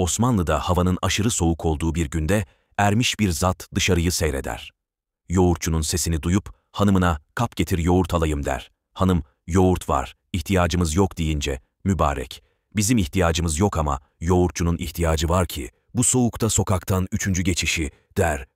Osmanlı'da havanın aşırı soğuk olduğu bir günde ermiş bir zat dışarıyı seyreder. Yoğurtçunun sesini duyup hanımına kap getir yoğurt alayım der. Hanım yoğurt var, ihtiyacımız yok deyince mübarek bizim ihtiyacımız yok ama yoğurtçunun ihtiyacı var ki bu soğukta sokaktan üçüncü geçişi der